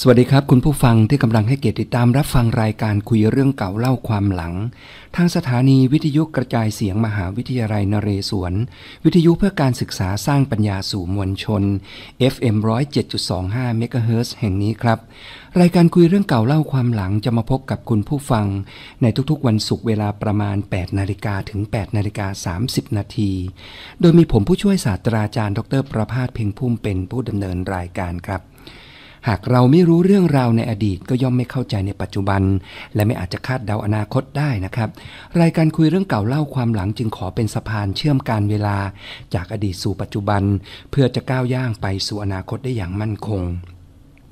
สวัสดีครับคุณผู้ฟังที่กำลังให้เกียรติติดตามรับฟังรายการคุยเรื่องเก่าเล่าความหลังทางสถานีวิทยุกระจายเสียงมหาวิทยาลัยนเรศวร วิทยุเพื่อการศึกษาสร้างปัญญาสู่มวลชน FM 107.25เมกะเฮิร์แห่งนี้ครับ รายการคุยเรื่องเก่าเล่าความหลังจะมาพบกับคุณผู้ฟัง ในทุกๆวันศุกร์เวลาประมาณ8นาฬิกาถึง8นาฬิกา30นาทีโดยมีผมผู้ช่วยศาสตราจารย์ดร ประภาสเพ็งพุ่มเป็นผู้ดำเนินรายการครับหากเราไม่รู้เรื่องราวในอดีตก็ย่อมไม่เข้าใจในปัจจุบัน และไม่อาจจะคาดเดาอนาคตได้นะครับ รายการคุยเรื่องเก่าเล่าความหลังจึงขอเป็นสะพานเชื่อมการเวลา จากอดีตสู่ปัจจุบัน เพื่อจะก้าวย่างไปสู่อนาคตได้อย่างมั่นคง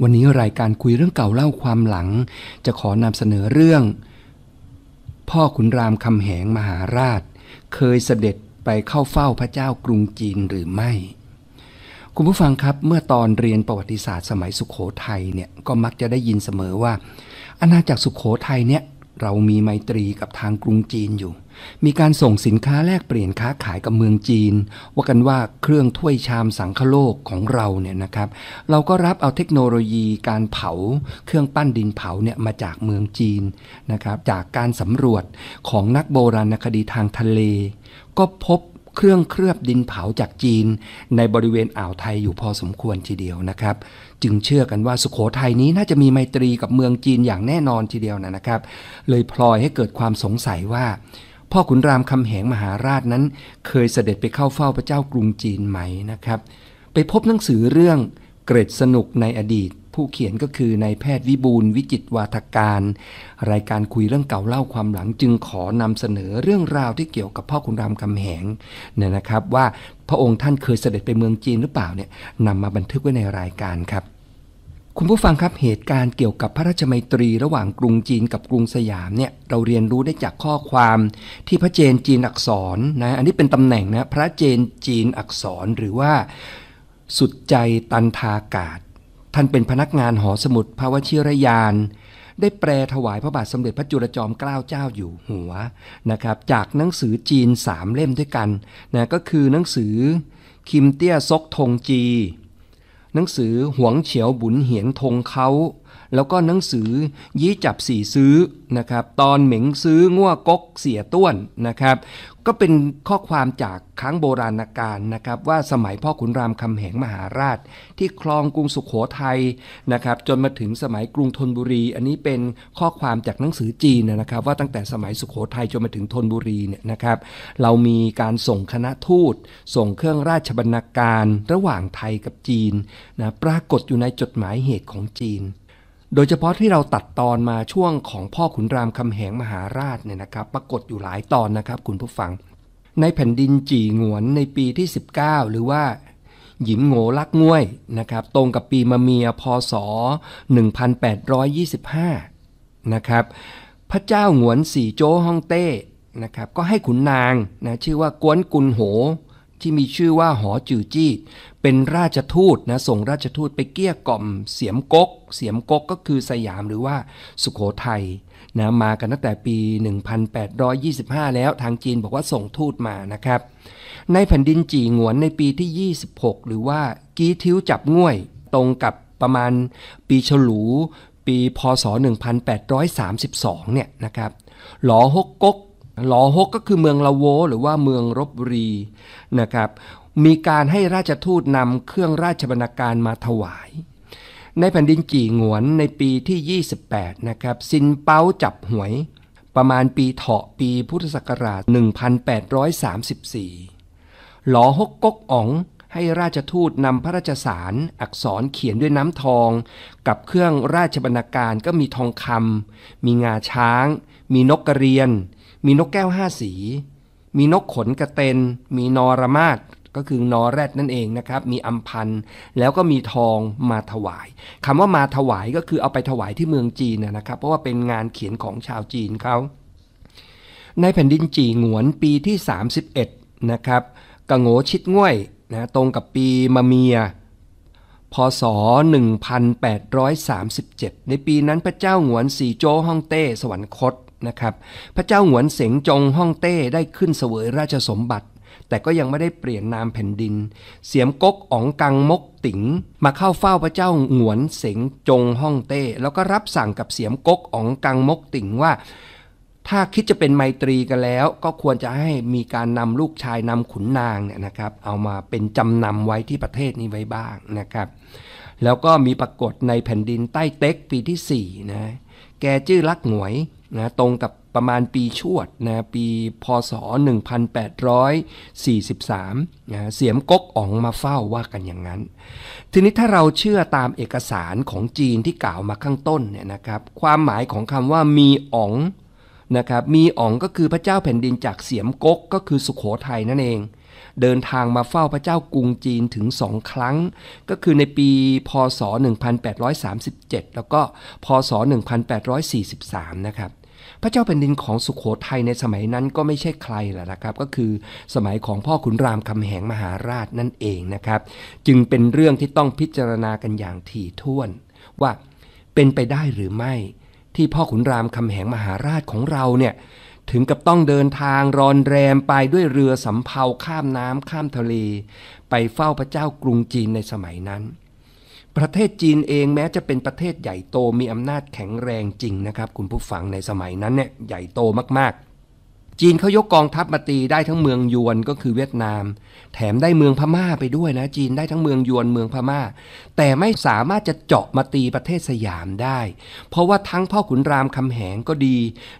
วันนี้รายการคุยเรื่องเก่าเล่าความหลังจะขอนำเสนอเรื่อง พ่อขุนรามคำแหงมหาราช เคยเสด็จไปเข้าเฝ้าพระเจ้ากรุงจีนหรือไม่คุณผู้ฟังครับเมื่อตอนเรียนประวัติศาสตร์ สมัยสุขโขทัยเนี่ยก็มักจะได้ยินเสมอว่า อาณาจักรสุขโขทัยเนี่ยเรามีไมตรีกับทางกรุงจีนอยู่ มีการส่งสินค้าแลกเปลี่ยนค้าขายกับเมืองจีน ว่ากันว่าเครื่องถ้วยชามสังคโลกของเราเนี่ยนะครับเราก็รับเอาเทคโนโลยีการเผาเครื่องปั้นดินเผาเนี่ยมาจากเมืองจีนนะครับจากการสำรวจของนักโบราณคดีทางทะเล ก็พบเครื่องเคลือบดินเผาจากจีนในบริเวณอ่าวไทยอยู่พอสมควรทีเดียวนะครับ จึงเชื่อกันว่าสุขโขทัยนี้น่าจะมีไมตรีกับเมืองจีนอย่างแน่นอนทีเดียวนะครับ เลยพลอยให้เกิดความสงสัยว่า พ่อขุนรามคำแหงมหาราชนั้นเคยเสด็จไปเข้าเฝ้าพระเจ้ากรุงจีนไหมนะครับไปพบหนังสือเรื่องเกร็ดสนุกในอดีตผู้เขียนก็คือนายแพทย์วิบูลวิจิตวาทการ รายการคุยเรื่องเก่าเล่าความหลังจึงขอนำเสนอเรื่องราวที่เกี่ยวกับพ่อคุณรามคำแหงเนี่ยนะครับว่าพระองค์ท่านเคยเสด็จไปเมืองจีนหรือเปล่าเนี่ยนำมาบันทึกไว้ในรายการครับคุณผู้ฟังครับเหตุการณ์เกี่ยวกับพระราชมัยตรีระหว่างกรุงจีนกับกรุงสยามเนี่ยเราเรียนรู้ได้จากข้อความที่พระเจนจีนอักษรนะอันนี้เป็นตำแหน่งนะพระเจนจีนอักษรหรือว่าสุดใจตันทากาศท่านเป็นพนักงานหอสมุดภาวชิรยาน ได้แปลถวายพระบาทสมเด็จพระจุลจอมเกล้าเจ้าอยู่หัวนะครับจากหนังสือจีนสามเล่มด้วยกันนะก็คือหนังสือคิมเตี้ยซกทงจี หนังสือหวงเฉียวบุญเหียนทงเขาแล้วก็หนังสือยี้จับสี่ซื้อนะครับ ตอนเหม็งซื้อง่วกกเสียต้วนนะครับ ก็เป็นข้อความจากครั้งโบราณกาลนะครับ ว่าสมัยพ่อขุนรามคำแหงมหาราช ที่คลองกรุงสุขโขทัยนะครับจนมาถึงสมัยกรุงธนบุรี อันนี้เป็นข้อความจากหนังสือจีนนะครับ ว่าตั้งแต่สมัยสุขโขทัยจนมาถึงธนบุรีเนี่ยนะครับ เรามีการส่งคณะทูต ส่งเครื่องราชบรรณาการ ระหว่างไทยกับจีนนะปรากฏอยู่ในจดหมายเหตุของจีนโดยเฉพาะที่เราตัดตอนมาช่วงของพ่อขุนรามคำแหงมหาราชเนี่ยนะครับปรากฏอยู่หลายตอนนะครับคุณผู้ฟัง ในแผ่นดินจีงวนในปีที่ 19 หรือว่า หยิมโงลักง่วยนะครับตรงกับปีมะเมียพศ 1825นะครับพระเจ้าหงวนสี่โจ้ฮ่องเต้นะครับก็ให้ขุนนางนะ ชื่อว่ากวนกุลโหที่มีชื่อว่าหอจือจี้ เป็นราชทูตนะ ส่งราชทูตไปเกี้ยกล่อมเสียมกก เสียมกกก็คือสยามหรือว่าสุขโขทัยนะมากันตั้งแต่ปี 1825 แล้วทางจีนบอกว่าส่งทูตมานะครับ ในแผ่นดินจีงวนในปีที่ 26 หรือว่ากีทิ้วจับง่วย ตรงกับประมาณปีฉลูปีพศ 1832 เนี่ยนะครับ หลอฮกกกหลอฮกก็คือเมืองละโวหรือว่าเมืองรบรีนะครับมีการให้ราชทูตนำเครื่องราชบรรณาการมาถวาย ในแผ่นดินจี่งวนในปีที่ 28นะครับซินเปาจับหวย ประมาณปีเถาะปีพุทธศักราช 1834 หลอฮกกกอ๋องให้ราชทูตนำพระราชสาร อักษรเขียนด้วยน้ำทอง กับเครื่องราชบรรณาการก็มีทองคำมีงาช้าง มีนกกระเรียนมีนกแก้วห้าสี มีนกขนกระเตน มีนอรมาศก็คือนอแรดนั่นเองนะครับ มีอัมพันธ์แล้วก็มีทองมาถวาย คำว่ามาถวายก็คือเอาไปถวายที่เมืองจีนนะครับ เพราะว่าเป็นงานเขียนของชาวจีนเขา ในแผ่นดินจีงวนปีที่ 31 นะครับกงโงชิดง่วยนะ ตรงกับปีมะเมีย พศ 1837 ในปีนั้นพระเจ้าหงวนสีโจ้ฮ่องเต้สวรรคตนะครับพระเจ้าหวนเสงจงฮ่องเต้ได้ขึ้นเสวยราชสมบัติ แต่ก็ยังไม่ได้เปลี่ยนนามแผ่นดิน เสียมก๊กอ๋องกังมกติ๋งมาเข้าเฝ้าพระเจ้าหวนเสงจงฮ่องเต้ แล้วก็รับสั่งกับเสียมก๊กอ๋องกังมกติ๋งว่า ถ้าคิดจะเป็นไมตรีกันแล้ว ก็ควรจะให้มีการนำลูกชายนำขุนนางเนี่ยนะครับเอามาเป็นจำนำไว้ที่ประเทศนี้ไว้บ้างนะครับแล้วก็มีปรากฏในแผ่นดินใต้เต็กปีที่4นะแกชื่อลักหน่วยนะตรงกับประมาณปีชวดนะปีพศ 1843นะเสียมก๊กอ๋องมาเฝ้าว่ากันอย่างนั้น ทีนี้ถ้าเราเชื่อตามเอกสารของจีนที่กล่าวมาข้างต้นเนี่ยนะครับ ความหมายของคำว่ามีอ๋องนะครับมีอ๋องก็คือพระเจ้าแผ่นดินจากเสียมก๊กก็คือสุขโขทัยนั่นเอง เดินทางมาเฝ้าพระเจ้ากรุงจีนถึงสองครั้ง ก็คือในปีพศ 1837 แล้วก็พศ 1843 นะครับพระเจ้าแผ่นดินของสุขโขทัยในสมัยนั้นก็ไม่ใช่ใครแหละนะครับ ก็คือ สมัยของพ่อขุนรามคำแหงมหาราชนั่นเองนะครับ จึงเป็นเรื่องที่ต้องพิจารณากันอย่างถี่ถ้วน ว่าเป็นไปได้หรือไม่ ที่พ่อขุนรามคำแหงมหาราชของเราเนี่ยถึงกับต้องเดินทางรอนแรมไปด้วยเรือสำเภาข้ามน้ำข้ามทะเล ไปเฝ้าพระเจ้ากรุงจีนในสมัยนั้นประเทศจีนเองแม้จะเป็นประเทศใหญ่โตมีอำนาจแข็งแรงจริงนะครับคุณผู้ฟังในสมัยนั้นเนี่ย ใหญ่โตมากๆจีนเขายกกองทัพมาตีได้ทั้งเมืองยวนก็คือเวียดนาม แถมได้เมืองพม่าไปด้วยนะจีนได้ทั้งเมืองยวนเมืองพม่า แต่ไม่สามารถจะเจาะมาตีประเทศสยามได้ เพราะว่าทั้งพ่อขุนรามคำแหงก็ดี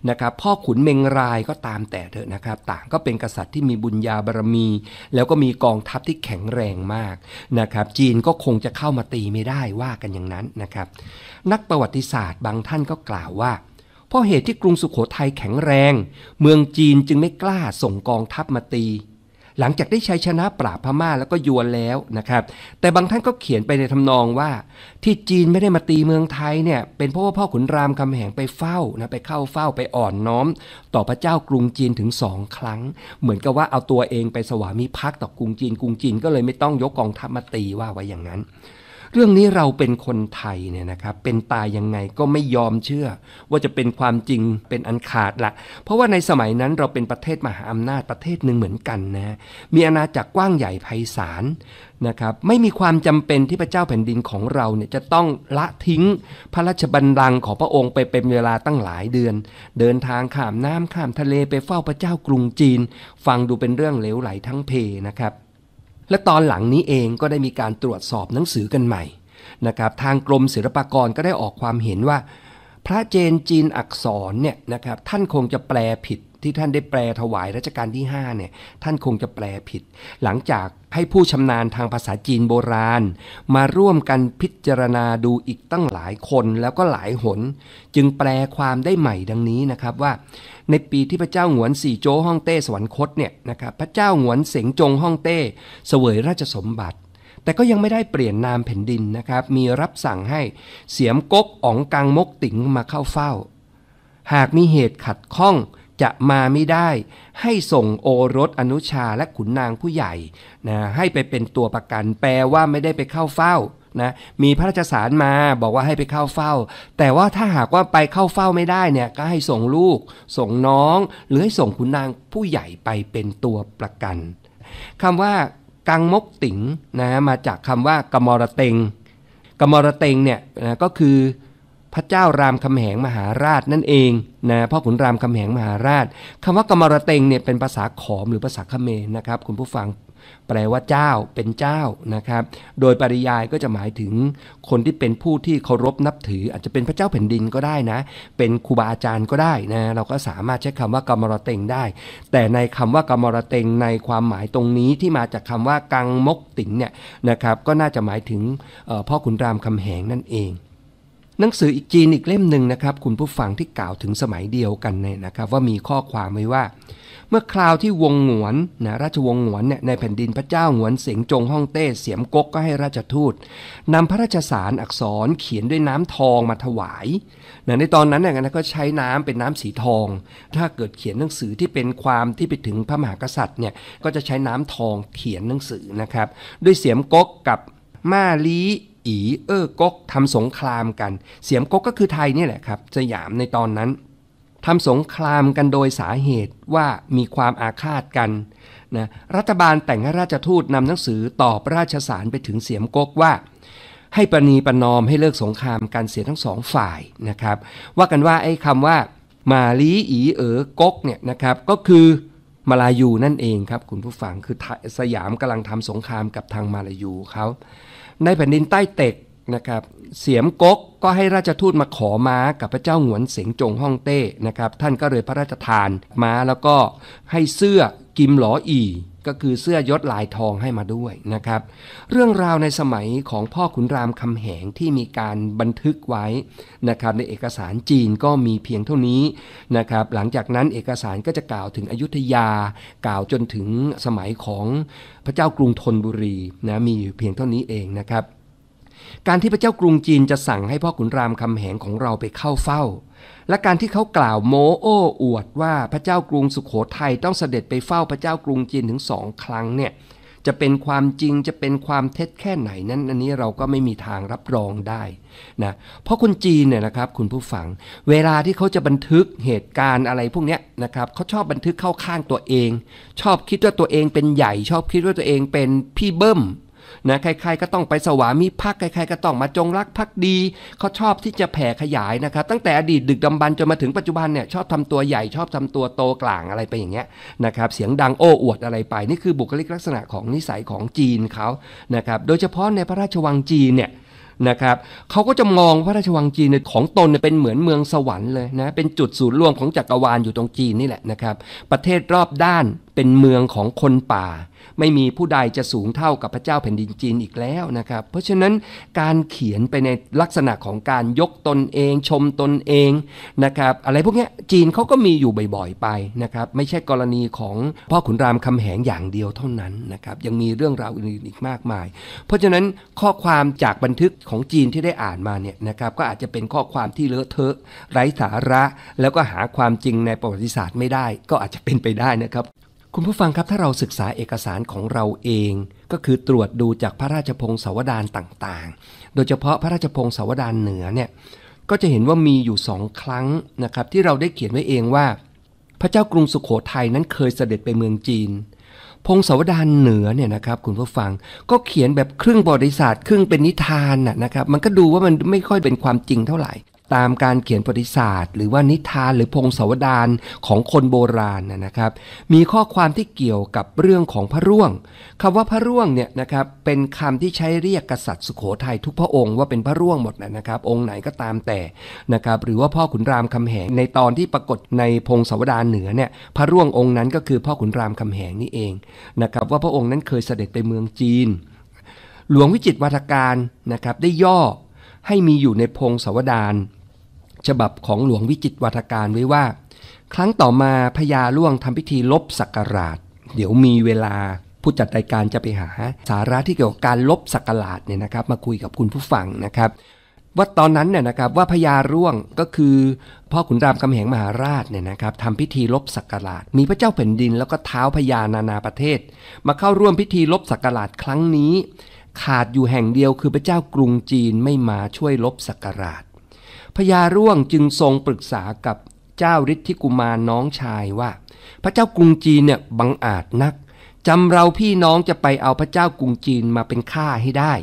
นะครับพ่อขุนเมงรายก็ตามแต่เถอะนะครับ ต่างก็เป็นกษัตริย์ที่มีบุญญาบารมี แล้วก็มีกองทัพที่แข็งแรงมากนะครับ จีนก็คงจะเข้ามาตีไม่ได้ว่ากันอย่างนั้นนะครับ นักประวัติศาสตร์บางท่านก็กล่าวว่าเพราะเหตุที่กรุงสุขโขทัยแข็งแรง เมืองจีนจึงไม่กล้าส่งกองทัพมาตี หลังจากได้ชัยชนะปราบพม่าแล้วก็ยวนแล้วนะครับ แต่บางท่านก็เขียนไปในทำนองว่า ที่จีนไม่ได้มาตีเมืองไทยเนี่ย เป็นเพราะว่าพ่อขุนรามคำแหงไปเฝ้านะไปเข้าเฝ้าไปอ่อนน้อม ต่อพระเจ้ากรุงจีนถึงสองครั้ง เหมือนกับว่าเอาตัวเองไปสวามิภักดิ์ต่อกรุงจีนกรุงจีนก็เลยไม่ต้องยกกองทัพมาตีว่าไว้อย่างนั้นเรื่องนี้เราเป็นคนไทยเนี่ยนะครับ เป็นตายยังไงก็ไม่ยอมเชื่อ ว่าจะเป็นความจริงเป็นอันขาดละเพราะว่าในสมัยนั้นเราเป็นประเทศมหาอำนาจประเทศหนึ่งเหมือนกันนะมีอาณาจักรกว้างใหญ่ไพศาลนะครับ ไม่มีความจำเป็นที่พระเจ้าแผ่นดินของเราเนี่ยจะต้องละทิ้งพระราชบัลลังก์ของพระองค์ไปเป็นเวลาตั้งหลายเดือน เดินทางข้ามน้ำข้ามทะเลไปเฝ้าพระเจ้ากรุงจีน ฟังดูเป็นเรื่องเหลวไหลทั้งเพนะครับและตอนหลังนี้เองก็ได้มีการตรวจสอบหนังสือกันใหม่ นะครับทางกรมศิลปากรก็ได้ออกความเห็นว่าพระเจนจีนอักษรเนี่ยนะครับท่านคงจะแปลผิดที่ท่านได้แปลถวายรัชกาลที่5เนี่ยท่านคงจะแปลผิด หลังจากให้ผู้ชำนาญทางภาษาจีนโบราณ มาร่วมกันพิจารณาดูอีกตั้งหลายคนแล้วก็หลายหน จึงแปลความได้ใหม่ดังนี้นะครับว่า ในปีที่พระเจ้าหวนสี่โจ้ฮ่องเต้สวรรคตเนี่ยนะครับพระเจ้าหวนเสงจงฮ่องเต้เสวยราชสมบัติแต่ก็ยังไม่ได้เปลี่ยนนามแผ่นดินนะครับ มีรับสั่งให้เสียมกกอองกังมกติ๋งมาเข้าเฝ้า หากมีเหตุขัดข้องจะมาไม่ได้ ให้ส่งโอรสอนุชาและขุนนางผู้ใหญ่นะให้ไปเป็นตัวประกัน แปลว่าไม่ได้ไปเข้าเฝ้านะมีพระราชสารมาบอกว่าให้ไปเข้าเฝ้า แต่ว่าถ้าหากว่าไปเข้าเฝ้าไม่ได้เนี่ยก็ให้ส่งลูกส่งน้อง หรือให้ส่งขุนนางผู้ใหญ่ไปเป็นตัวประกันคำว่ากังมกติ๋งนะมาจากคำว่ากมรเตง กมรเตงเนี่ยนะก็คือพระเจ้ารามคำแหงมหาราชนั่นเองนะพ่อขุนรามคำแหงมหาราชคำว่ากมรเตงเนี่ยเป็นภาษาขอมหรือภาษาเขมรนะครับคุณผู้ฟังแปลว่าเจ้าเป็นเจ้านะครับโดยปริยายก็จะหมายถึงคนที่เป็นผู้ที่เคารพนับถือ อาจจะเป็นพระเจ้าแผ่นดินก็ได้นะ เป็นครูบาอาจารย์ก็ได้นะเราก็สามารถใช้คำว่ากรมรเตงได้ แต่ในคำว่ากรมรเตงในความหมายตรงนี้ที่มาจากคำว่ากังมกติ๋งเนี่ยนะครับก็น่าจะหมายถึงพ่อขุนรามคำแหงนั่นเองหนังสืออีกจีนอีกเล่มหนึ่งนะครับคุณผู้ฟังที่กล่าวถึงสมัยเดียวกันเนี่ยนะครับว่ามีข้อความไว้ว่า เมื่อคราวที่วงหงวนนะราชวงศ์หงวนเนี่ยในแผ่นดินพระเจ้าหงวนเสียงจงฮ่องเต้เสียมกกก็ให้ราชทูตนำพระราชสารอักษรเขียนด้วยน้ำทองมาถวายนะในตอนนั้นเนี่ยนะก็ใช้น้ำเป็นน้ำสีทอง ถ้าเกิดเขียนหนังสือที่เป็นความที่ไปถึงพระมหากษัตริย์เนี่ยก็จะใช้น้ำทองเขียนหนังสือนะครับด้วยเสียมกกกับมาลีอีเออกกทำสงครามกัน เสียมกกก็คือไทยนี่แหละครับสยามในตอนนั้นทำสงครามกันโดยสาเหตุว่ามีความอาฆาต กันนะรัฐบาลแต่งให้ราชทูตนำหนังสือตอบราชสารไปถึงเสียมกกว่า ให้ประนีประนอมให้เลิกสงครามกันเสียทั้งสองฝ่ายนะครับ ว่ากันว่าไอ้คำว่ามาลีอีเออกกเนี่ยนะครับก็คือมาลายูนั่นเองครับ คุณผู้ฟังคือสยามกำลังทำสงครามกับทางมาลายูเขาในแผ่นดินใต้เต็กนะครับเสียมก๊กก็ให้ราชทูตมาขอม้ากับพระเจ้าหวนเสียงจงฮ่องเต้นะครับท่านก็เลยพระราชทานม้าแล้วก็ให้เสื้อกิมหลออีก็คือเสื้อยศลายทองให้มาด้วยนะครับ เรื่องราวในสมัยของพ่อขุนรามคำแหงที่มีการบันทึกไว้นะครับ ในเอกสารจีนก็มีเพียงเท่านี้นะครับ หลังจากนั้นเอกสารก็จะกล่าวถึงอยุธยา กล่าวจนถึงสมัยของพระเจ้ากรุงธนบุรีนะมีอยู่เพียงเท่านี้เองนะครับการที่พระเจ้ากรุงจีนจะสั่งให้พ่อขุนรามคำแหงของเราไปเข้าเฝ้า และการที่เขากล่าวโมโอ้ อวดว่าพระเจ้ากรุงสุขโขทัยต้องเสด็จไปเฝ้าพระเจ้ากรุงจีนถึงสองครั้งเนี่ย จะเป็นความจริงจะเป็นความเท็จแค่ไหนนั้นอันนี้เราก็ไม่มีทางรับรองได้นะเพราะคนจีนเนี่ยนะครับคุณผู้ฟัง เวลาที่เขาจะบันทึกเหตุการณ์อะไรพวกนี้นะครับเขาชอบบันทึกเข้าข้างตัวเอง ชอบคิดว่าตัวเองเป็นใหญ่ ชอบคิดว่าตัวเองเป็นพี่เบิ้มนะใครๆ ก็ต้องไปสวามิภักดิ์ใครๆ ก็ต้องมาจงรักภักดีเขาชอบที่จะแผ่ขยายนะครับตั้งแต่อดีตดึกดำบรรจนมาถึงปัจจุบันเนี่ยชอบทำตัวใหญ่ชอบทำตัวโตกลางอะไรไปอย่างเงี้ยนะครับเสียงดังโอ้อวดอะไรไป นี่คือบุคลิกลักษณะของนิสัยของจีนเขานะครับโดยเฉพาะในพระราชวังจีนเนี่ยนะครับเขาก็จะมองพระราชวังจีนของตนเป็นเหมือนเมืองสวรรค์เลยนะเป็นจุดศูนย์รวมของจักรวาลอยู่ตรงจีนนี่แหละนะครับประเทศรอบด้านเป็นเมืองของคนป่า ไม่มีผู้ใดจะสูงเท่ากับพระเจ้าแผ่นดินจีนอีกแล้วนะครับ เพราะฉะนั้นการเขียนไปในลักษณะของการยกตนเอง ชมตนเองนะครับ อะไรพวกนี้จีนเขาก็มีอยู่บ่อยๆไปนะครับ ไม่ใช่กรณีของพ่อขุนรามคำแหงอย่างเดียวเท่านั้นนะครับยังมีเรื่องราวอื่นๆอีกมากมาย เพราะฉะนั้นข้อความจากบันทึกของจีนที่ได้อ่านมาเนี่ยนะครับก็อาจจะเป็นข้อความที่เลอะเทอะไร้สาระ แล้วก็หาความจริงในประวัติศาสตร์ไม่ได้ ก็อาจจะเป็นไปได้นะครับคุณผู้ฟังครับถ้าเราศึกษาเอกสารของเราเอง ก็คือตรวจดูจากพระราชพงศาวดารต่างๆ โดยเฉพาะพระราชพงศาวดารเหนือเนี่ยก็จะเห็นว่ามีอยู่สองครั้งนะครับที่เราได้เขียนไว้เองว่า พระเจ้ากรุงสุขโขทัยนั้นเคยเสด็จไปเมืองจีน พงศาวดารเหนือเนี่ยนะครับคุณผู้ฟังก็เขียนแบบครึ่งบริษัทครึ่งเป็นนิทานนะครับมันก็ดูว่ามันไม่ค่อยเป็นความจริงเท่าไหร่ตามการเขียนประวัติศาสตร์หรือว่านิทานหรือพงศาวดารของคนโบราณนะครับมีข้อความที่เกี่ยวกับเรื่องของพระร่วง คำว่าพระร่วงเนี่ยนะครับเป็นคำที่ใช้เรียกกษัตริย์สุขโขทัยทุกพระองค์ว่าเป็นพระร่วงหมดนะครับองค์ไหนก็ตามแต่นะครับหรือว่าพ่อขุนรามคำแหงในตอนที่ปรากฏในพงศาวดารเหนือเนี่ยพระร่วงองค์นั้นก็คือพ่อขุนรามคำแหงนี่เองนะครับว่าพระองค์นั้นเคยเสด็จไปเมืองจีน หลวงวิจิตวัฒการนะครับได้ย่อให้มีอยู่ในพงศาวดารฉบับของหลวงวิจิตวัฒการไว้ว่า ครั้งต่อมาพญาล่วงทำพิธีลบสักการะเดี๋ยวมีเวลาผู้จัดรายการจะไปหาสาระที่เกี่ยวกับการลบสักการะเนี่ยนะครับมาคุยกับคุณผู้ฟังนะครับว่าตอนนั้นเนี่ยนะครับว่าพญาร่วงก็คือ พ่อขุนรามคำแหงมหาราชเนี่ยนะครับทำพิธีลบสักการะมีพระเจ้าแผ่นดิน แล้วก็เท้าพญานานาประเทศ มาเข้าร่วมพิธีลบสักการะครั้งนี้ขาดอยู่แห่งเดียวคือพระเจ้ากรุงจีนไม่มาช่วยลบสักการะพญาร่วงจึงทรงปรึกษากับเจ้าฤทธิกุมารน้องชายว่า พระเจ้ากรุงจีนเนี่ยบังอาจนักจำเราพี่น้องจะไปเอาพระเจ้ากรุงจีนมาเป็นข้าให้ได้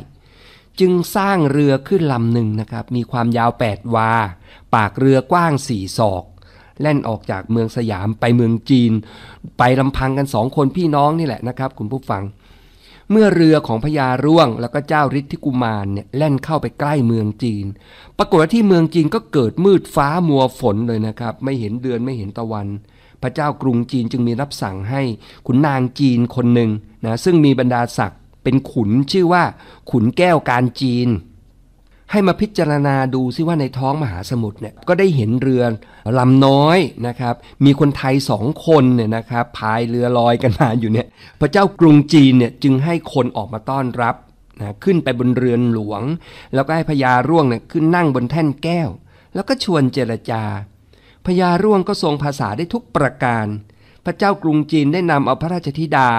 จึงสร้างเรือขึ้นลำหนึ่งนะครับ มีความยาวแปดวา ปากเรือกว้างสี่ศอก แล่นออกจากเมืองสยามไปเมืองจีน ไปลำพังกันสองคนพี่น้องนี่แหละนะครับคุณผู้ฟังเมื่อเรือของพญาร่วงแล้วก็เจ้าฤทธิกุมารเนี่ยแล่นเข้าไปใกล้เมืองจีน ปรากฏว่าที่เมืองจีนก็เกิดมืดฟ้ามัวฝนเลยนะครับ ไม่เห็นเดือนไม่เห็นตะวัน พระเจ้ากรุงจีนจึงมีรับสั่งให้ขุนนางจีนคนหนึ่งนะ ซึ่งมีบรรดาศักดิ์เป็นขุนชื่อว่าขุนแก้วการจีนให้มาพิจารณาดูซิว่าในท้องมหาสมุทรเนี่ยก็ได้เห็นเรือลำน้อยนะครับ มีคนไทยสองคนเนี่ยนะครับพายเรือลอยกันมาอยู่เนี่ย พระเจ้ากรุงจีนเนี่ยจึงให้คนออกมาต้อนรับนะขึ้นไปบนเรือนหลวง แล้วก็ให้พญาร่วงเนี่ยขึ้นนั่งบนแท่นแก้ว แล้วก็ชวนเจรจาพญาร่วงก็ทรงภาษาได้ทุกประการ พระเจ้ากรุงจีนได้นำเอาพระราชธิดา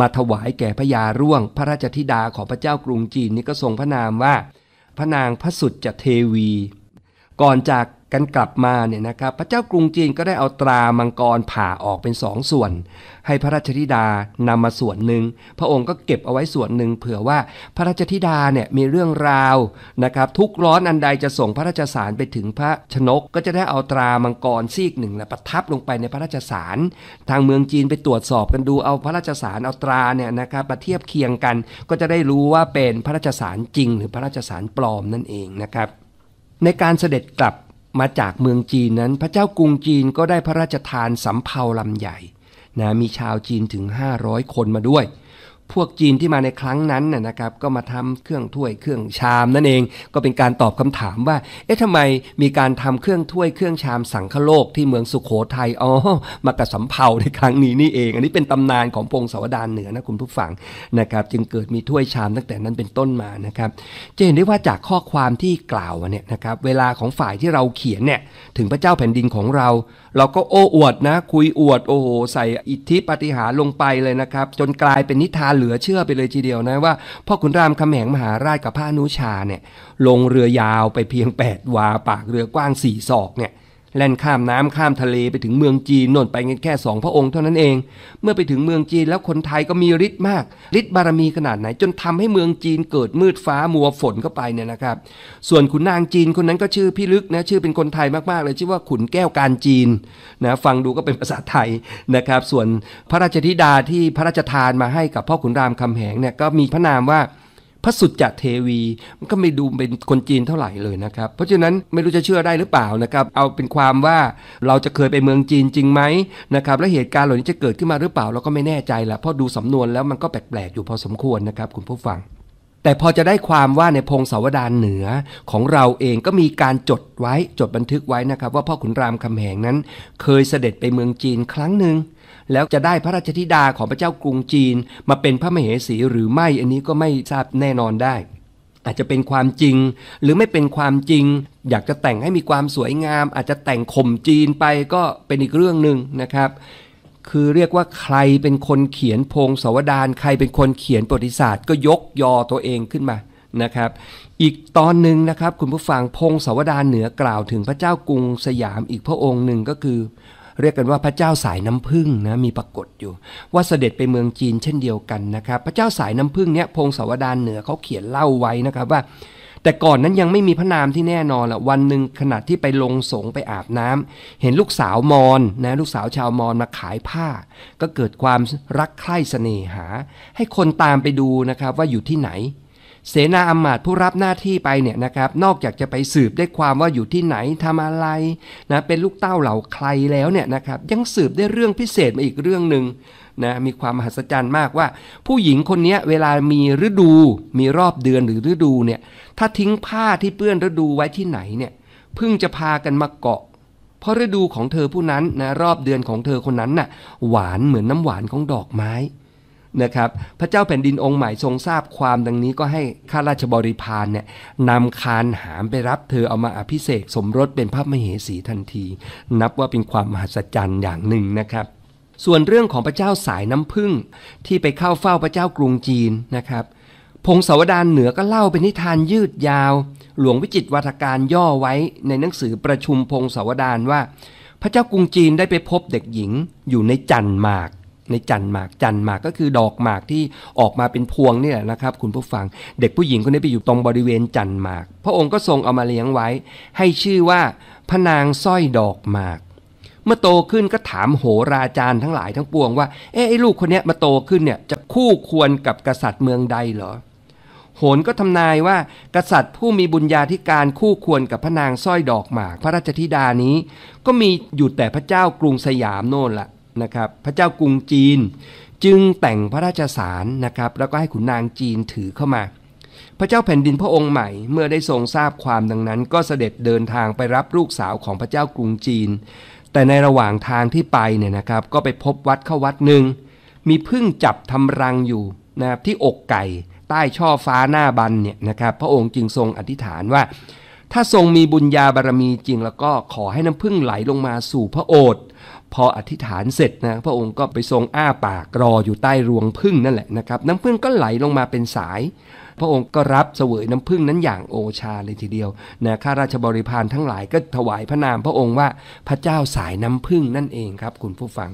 มาถวายแก่พญาร่วง พระราชธิดาของพระเจ้ากรุงจีนนี่ก็ทรงพระนามว่าพระนางพระสุดจเทวี ก่อนจากกันกลับมาเนี่ยนะครับพระเจ้ากรุงจีนก็ได้เอาตรามังกรผ่าออกเป็นสองส่วน ให้พระราชธิดานำมาส่วนหนึ่งพระองค์ก็เก็บเอาไว้ส่วนหนึ่งเผื่อว่าพระราชธิดาเนี่ยมีเรื่องราวนะครับทุกร้อนอันใดจะส่งพระราชสารไปถึงพระชนก ก็จะได้เอาตรามังกรซีกหนึ่งและประทับลงไปในพระราชสาร ทางเมืองจีนไปตรวจสอบกันดูเอาพระราชสารเอาตราเนี่ยนะครับมาเทียบเคียงกันก็จะได้รู้ว่าเป็นพระราชสารจริง หรือพระราชสารปลอมนั่นเองนะครับ ในการเสด็จกลับมาจากเมืองจีนนั้นพระเจ้ากรุงจีนก็ได้พระราชทานสำเภาลำใหญ่นะมีชาวจีนถึง 500 คนมาด้วยพวกจีนที่มาในครั้งนั้นนะครับก็มาทำเครื่องถ้วยเครื่องชามนั่นเองก็เป็นการตอบคำถามว่าเอ๊ะทำไมมีการทำเครื่องถ้วยเครื่องชามสังคโลกที่เมืองสุขโขทัยอ๋อมากับสำเพาในครั้งนี้นี่เองอันนี้เป็นตำนานของพงศาวดารเหนือนะคุณผู้ฟังนะครับจึงเกิดมีถ้วยชามตั้งแต่นั้นเป็นต้นมานะครับ จะเห็นได้ว่าจากข้อความที่กล่าวเนี่ยนะครับเวลาของฝ่ายที่เราเขียนเนี่ยถึงพระเจ้าแผ่นดินของเรา เราก็โอ้อวดนะคุยอวดโอ้โหใส่อิทธิปฏิหารลงไปเลยนะครับ จนกลายเป็นนิทานเหลือเชื่อไปเลยทีเดียวนะว่า พ่อขุนรามคำแหงมหาราชกับพระนุชาเนี่ยลงเรือยาวไปเพียงแปดวาปากเรือกว้างสี่ศอกเนี่ยแล่นข้ามน้ำข้ามทะเลไปถึงเมืองจีนนวนไปกันแค่สองพระองค์เท่านั้นเอง เมื่อไปถึงเมืองจีนแล้วคนไทยก็มีฤทธิ์มากฤทธิ์บารมีขนาดไหน จนทำให้เมืองจีนเกิดมืดฟ้ามัวฝนเข้าไปเนี่ยนะครับ ส่วนขุนนางจีนคนนั้นก็ชื่อพี่ลึกนะชื่อเป็นคนไทยมาก ๆ เลยชื่อว่าขุนแก้วการจีนนะฟังดูก็เป็นภาษาไทยนะครับ ส่วนพระราชธิดาที่พระราชทานมาให้กับพ่อขุนรามคำแหงเนี่ยก็มีพระนามว่าพระสุจเทวี มันก็ไม่ดูเป็นคนจีนเท่าไหร่เลยนะครับ เพราะฉะนั้นไม่รู้จะเชื่อได้หรือเปล่านะครับเอาเป็นความว่าเราจะเคยไปเมืองจีนจริงไหมนะครับและเหตุการณ์เหล่านี้จะเกิดขึ้นมาหรือเปล่าเราก็ไม่แน่ใจละเพราะดูสำนวนแล้วมันก็แปลกๆ อยู่พอสมควรนะครับคุณผู้ฟัง แต่พอจะได้ความว่าในพงศาวดารเหนือของเราเองก็มีการจดไว้จดบันทึกไว้นะครับว่าพ่อขุนรามคำแหงนั้น เคยเสด็จไปเมืองจีนครั้งหนึ่งแล้วจะได้พระราชธิดาของพระเจ้ากรุงจีนมาเป็นพระมเหสีหรือไม่ อันนี้ก็ไม่ทราบแน่นอนได้ อาจจะเป็นความจริงหรือไม่เป็นความจริง อยากจะแต่งให้มีความสวยงาม อาจจะแต่งข่มจีนไปก็เป็นอีกเรื่องหนึ่งนะครับ คือเรียกว่าใครเป็นคนเขียนพงศาวดารใครเป็นคนเขียนประวัติศาสตร์ ก็ยกยอตัวเองขึ้นมานะครับ อีกตอนหนึ่งนะครับ คุณผู้ฟังพงศาวดารเหนือกล่าวถึงพระเจ้ากรุงสยามอีกพระองค์หนึ่งก็คือเรียกกันว่าพระเจ้าสายน้ำพึ่งนะมีปรากฏอยู่ ว่าเสด็จไปเมืองจีนเช่นเดียวกันนะครับ พระเจ้าสายน้ำพึ่งเนี้ยพงศาวดารเหนือเขาเขียนเล่าไว้นะครับว่า แต่ก่อนนั้นยังไม่มีพระนามที่แน่นอนละวันหนึ่งขณะที่ไปลงสงไปอาบน้ำ เห็นลูกสาวมอนนะลูกสาวชาวมอนมาขายผ้า ก็เกิดความรักใคร่เสน่หา ให้คนตามไปดูนะครับว่าอยู่ที่ไหนเสนาอำมาตย์ผู้รับหน้าที่ไปเนี่ยนะครับนอกจากจะไปสืบได้ความว่าอยู่ที่ไหนทำอะไรนะเป็นลูกเต้าเหล่าใครแล้วเนี่ยนะครับยังสืบได้เรื่องพิเศษมาอีกเรื่องหนึ่งนะมีความมหัศจรรย์มากว่า ผู้หญิงคนนี้เวลามีฤดู มีรอบเดือนหรือฤดูเนี่ยถ้าทิ้งผ้าที่เปื้อนฤดูไว้ที่ไหนเนี่ยพึ่งจะพากันมาเกาะเพราะฤดูของเธอผู้นั้นนะรอบเดือนของเธอคนนั้นน่ะหวานเหมือนน้ำหวานของดอกไม้นะครับพระเจ้าแผ่นดินองค์ใหม่ทรงทราบความดังนี้ก็ให้ข้าราชบริพารเนี่ยนำคานหามไปรับเธอเอามาอภิเษกสมรสเป็นพระมเหสีทันที นับว่าเป็นความมหัศจรรย์อย่างหนึ่งนะครับ ส่วนเรื่องของพระเจ้าสายน้ำพึ่งที่ไปเข้าเฝ้าพระเจ้ากรุงจีนนะครับพงศาวดารเหนือก็เล่าเป็นนิทานยืดยาวหลวงวิจิตวัฒการย่อไว้ในหนังสือประชุมพงศาวดารว่า พระเจ้ากรุงจีนได้ไปพบเด็กหญิงอยู่ในจันหมากในจันหมาก จันหมากก็คือดอกหมากที่ออกมาเป็นพวงเนี่ยนะครับคุณผู้ฟังเด็กผู้หญิงคนนี้ไปอยู่ตรงบริเวณจันหมาก พระองค์ก็ทรงเอามาเลี้ยงไว้ ให้ชื่อว่าพระนางสร้อยดอกหมาก เมื่อโตขึ้นก็ถามโหราจารย์ทั้งหลายทั้งปวงว่าเอ๊ไอ้ลูกคนนี้มาโตขึ้นเนี่ยจะคู่ควรกับกษัตริย์เมืองใดเหรอ โหนก็ทำนายว่ากษัตริย์ผู้มีบุญญาธิการคู่ควรกับพระนางสร้อยดอกหมาก พระราชธิดานี้ ก็มีอยู่แต่พระเจ้ากรุงสยามโน่นละนะครับพระเจ้ากรุงจีนจึงแต่งพระราชสารนะครับแล้วก็ให้ขุนนางจีนถือเข้ามา พระเจ้าแผ่นดินพระองค์ใหม่เมื่อได้ทรงทราบความดังนั้น ก็เสด็จเดินทางไปรับลูกสาวของพระเจ้ากรุงจีน แต่ในระหว่างทางที่ไปเนี่ยนะครับก็ไปพบวัดเข้าวัดหนึ่งมีพึ่งจับทำรังอยู่นะครับที่อกไก่ ใต้ช่อฟ้าหน้าบันเนี่ยนะครับพระองค์จึงทรงอธิษฐานว่า ถ้าทรงมีบุญญาบารมีจริงแล้วก็ขอให้น้ำพึ่งไหลลงมาสู่พระโอษฐ์พออธิษฐานเสร็จนะพระองค์ก็ไปทรงอ้าปากรออยู่ใต้รวงพึ่งนั่นแหละนะครับน้ำพึ่งก็ไหลลงมาเป็นสาย พระองค์ก็รับเสวยน้ำพึ่งนั้นอย่างโอชาเลยทีเดียวนะข้าราชบริพารทั้งหลายก็ถวายพระนามพระองค์ว่าพระเจ้าสายน้ำพึ่งนั่นเองครับ คุณผู้ฟัง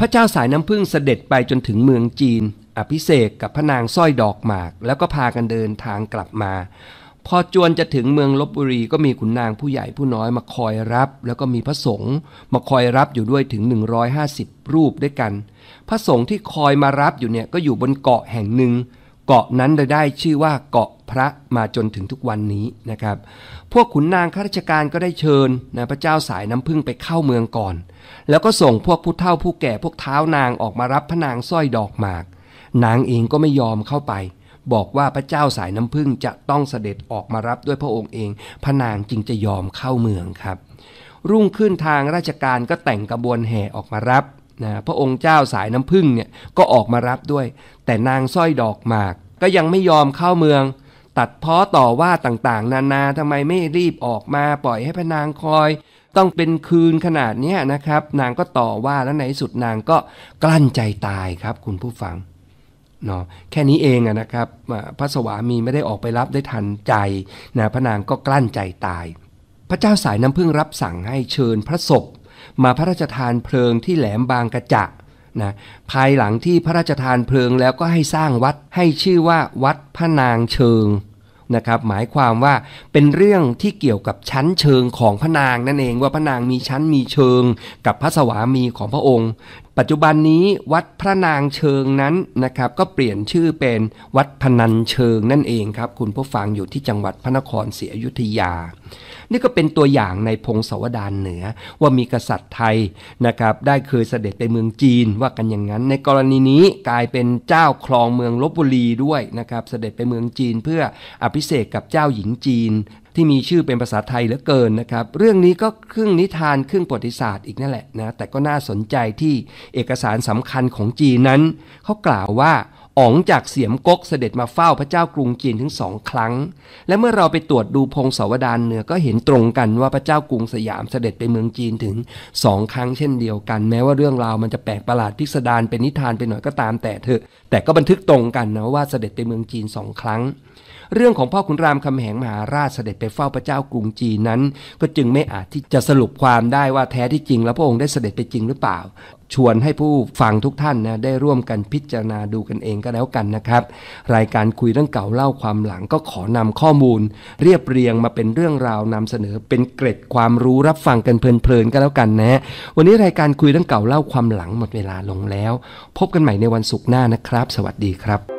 พระเจ้าสายน้ำพึ่งเสด็จไปจนถึงเมืองจีน อภิเษกกับพระนางสร้อยดอกหมาก แล้วก็พากันเดินทางกลับมาพอจวนจะถึงเมืองลบบุรีก็มีขุนนางผู้ใหญ่ผู้น้อยมาคอยรับ แล้วก็มีพระสงฆ์มาคอยรับอยู่ด้วยถึง 150 รูปด้วยกัน พระสงฆ์ที่คอยมารับอยู่เนี่ยก็อยู่บนเกาะแห่งหนึ่ง เกาะนั้นเลยได้ชื่อว่าเกาะพระมาจนถึงทุกวันนี้นะครับ พวกขุนนางข้าราชการก็ได้เชิญนะพระเจ้าสายน้ำพึ่งไปเข้าเมืองก่อน แล้วก็ส่งพวกผู้เฒ่าผู้แก่พวกเท้านางออกมารับพระนางสร้อยดอกหมาก นางเองก็ไม่ยอมเข้าไปบอกว่าพระเจ้าสายน้ำพึ่งจะต้องเสด็จออกมารับด้วยพระองค์เอง พระนางจึงจะยอมเข้าเมืองครับ รุ่งขึ้นทางราชการก็แต่งกระบวนแห่ออกมารับนะ พระองค์เจ้าสายน้ำพึ่งเนี่ยก็ออกมารับด้วย แต่นางสร้อยดอกหมาก ก็ยังไม่ยอมเข้าเมือง ตัดพ้อต่อว่าต่างๆนานาทำไมไม่รีบออกมาปล่อยให้พระนางคอย ต้องเป็นคืนขนาดนี้นะครับ นางก็ต่อว่าแล้วในสุดนางก็กลั้นใจตายครับคุณผู้ฟังเนาะแค่นี้เองนะครับพระสวามีไม่ได้ออกไปรับได้ทันใจนะพระนางก็กลั้นใจตาย พระเจ้าสายน้ำพึ่งรับสั่งให้เชิญพระศพมาพระราชทานเพลิงที่แหลมบางกระจะนะภายหลังที่พระราชทานเพลิงแล้วก็ให้สร้างวัดให้ชื่อว่าวัดพระนางเชิงนะครับหมายความว่าเป็นเรื่องที่เกี่ยวกับชั้นเชิงของพระนางนั่นเองว่าพระนางมีชั้นมีเชิง กับพระสวามีของพระองค์ปัจจุบันนี้วัดพระนางเชิงนั้นนะครับก็เปลี่ยนชื่อเป็นวัดพนันเชิงนั่นเองครับคุณผู้ฟังอยู่ที่จังหวัดพระนครศรีอยุธยา นี่ก็เป็นตัวอย่างในพงศาวดารเหนือ ว่ามีกษัตริย์ไทยนะครับได้เคยเสด็จไปเมืองจีนว่ากันอย่างนั้น ในกรณีนี้กลายเป็นเจ้าคลองเมืองลบบุรีด้วยนะครับเสด็จไปเมืองจีนเพื่ออภิเษกกับเจ้าหญิงจีนที่มีชื่อเป็นภาษาไทยเหลือเกินนะครับ เรื่องนี้ก็ครึ่งนิทานครึ่งประวัติศาสตร์อีกนั่นแหละนะ แต่ก็น่าสนใจที่เอกสารสำคัญของจีนนั้น เขากล่าวว่าอ๋องจากเสียมกกเสด็จมาเฝ้าพระเจ้ากรุงจีนถึงสองครั้ง และเมื่อเราไปตรวจดูพงศาวดารเหนือก็เห็นตรงกันว่าพระเจ้ากรุงสยามเสด็จไปเมืองจีนถึงสองครั้งเช่นเดียวกัน แม้ว่าเรื่องราวมันจะแปลกประหลาดพิสดารเป็นนิทานไปหน่อยก็ตามแต่เถอะแต่ก็บันทึกตรงกันนะว่าเสด็จไปเมืองจีนสองครั้งเรื่องของพ่อขุนรามคำแหงมหาราชเสด็จไปเฝ้าพระเจ้ากรุงจีนนั้น ก็จึงไม่อาจที่จะสรุปความได้ว่าแท้ที่จริง แล้วพระองค์ได้เสด็จไปจริงหรือเปล่าชวนให้ผู้ฟังทุกท่านนะได้ร่วมกันพิจารณาดูกันเองก็แล้วกันนะครับ รายการคุยเรื่องเก่าเล่าความหลังก็ขอนำข้อมูล เรียบเรียงมาเป็นเรื่องราวนำเสนอเป็นเกร็ดความรู้รับฟังกันเพลินๆก็แล้วกันนะวันนี้รายการคุยเรื่องเก่าเล่าความหลังหมดเวลาลงแล้ว พบกันใหม่ในวันศุกร์หน้านะครับ สวัสดีครับ